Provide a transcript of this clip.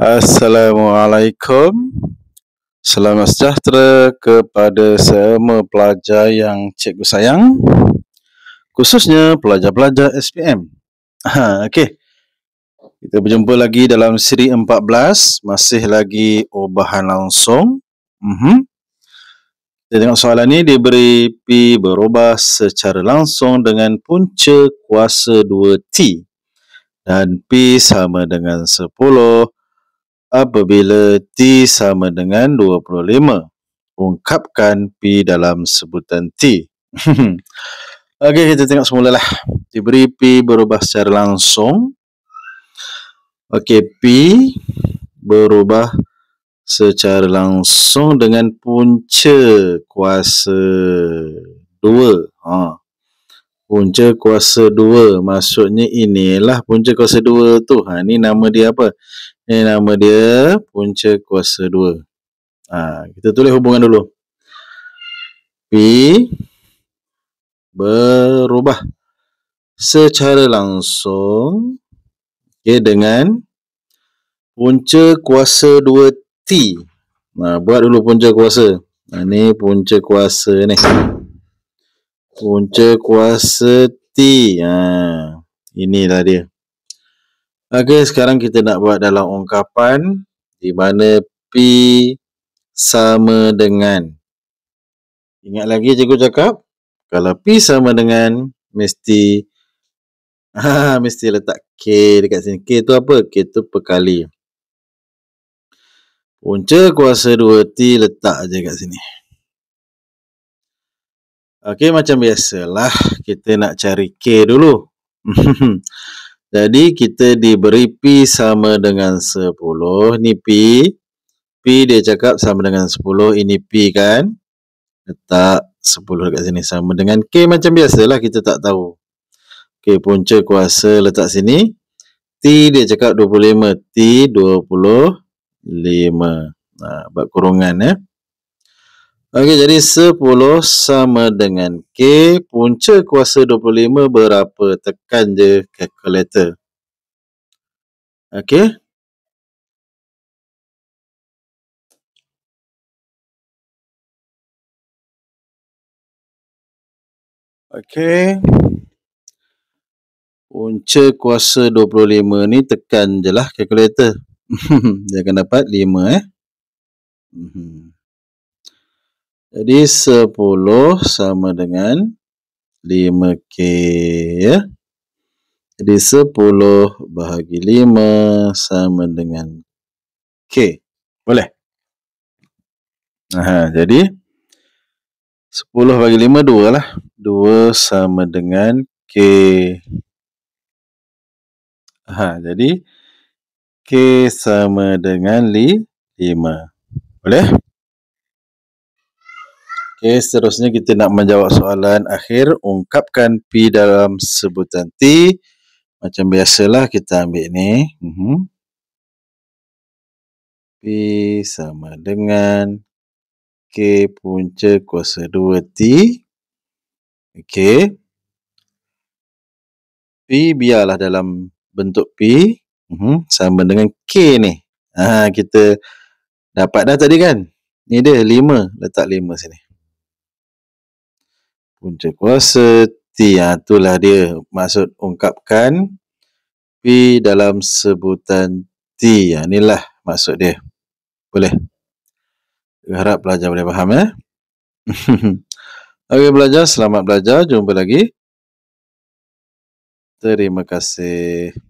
Assalamualaikum. Selamat sejahtera kepada semua pelajar yang cikgu sayang. Khususnya pelajar-pelajar SPM. Ha, okey. Kita berjumpa lagi dalam siri 14, masih lagi ubahan langsung. Mhm. Uh-huh. Kita tengok soalan ni diberi P berubah secara langsung dengan punca kuasa 2T dan P sama dengan 10 apabila T sama dengan 25. Ungkapkan P dalam sebutan T. Okey, kita tengok semula lah. Diberi P berubah secara langsung. Okey, P berubah secara langsung dengan punca kuasa 2. Ha. Punca kuasa 2. Maksudnya inilah punca kuasa 2 tu. Ha, ni nama dia apa? Ini nama dia punca kuasa 2. Ha, kita tulis hubungan dulu. P berubah secara langsung okay, dengan punca kuasa 2T. Nah, ha, buat dulu punca kuasa. Nah, ha, ni punca kuasa ni. Punca kuasa T. Ha, inilah dia. Okey, sekarang kita nak buat dalam ungkapan di mana P sama dengan. Ingat lagi cikgu cakap, kalau P sama dengan, mesti ha, mesti letak K dekat sini. K tu apa? K tu perkali. Punca kuasa 2T letak je kat sini. Okey, macam biasalah. Kita nak cari K dulu. Jadi kita diberi pi sama dengan 10. ini pi. Pi dia cakap sama dengan 10. Ini pi kan. Letak 10 dekat sini sama dengan k. Macam biasalah kita tak tahu. Okey punca kuasa letak sini. T dia cakap 25. T 25. Nah, buat kurungan ya. Eh. Okey, jadi 10 sama dengan K. Punca kuasa 25 berapa? Tekan je kalkulator. Okey. Okey. Punca kuasa 25 ni tekan je lah calculator. Dia akan dapat 5 eh. -hmm. Jadi 10 sama dengan 5K ya. Jadi 10 bahagi 5 sama dengan K. Boleh? Aha, jadi 10 bagi 5, 2 lah. 2 sama dengan K. Aha, jadi K sama dengan li, 5. Boleh? Okey, seterusnya kita nak menjawab soalan akhir. Ungkapkan P dalam sebutan T. Macam biasalah kita ambil ni. Uh-huh. P sama dengan K punca kuasa 2T. Okey. P biarlah dalam bentuk P. Uh-huh. Sama dengan K ni. Ha, kita dapat dah tadi kan? Ni dia 5. Letak 5 sini punca kuasa T ha, itulah dia maksud ungkapkan P dalam sebutan T ha, inilah maksud dia boleh harap pelajar boleh faham ya eh? ok belajar selamat belajar jumpa lagi terima kasih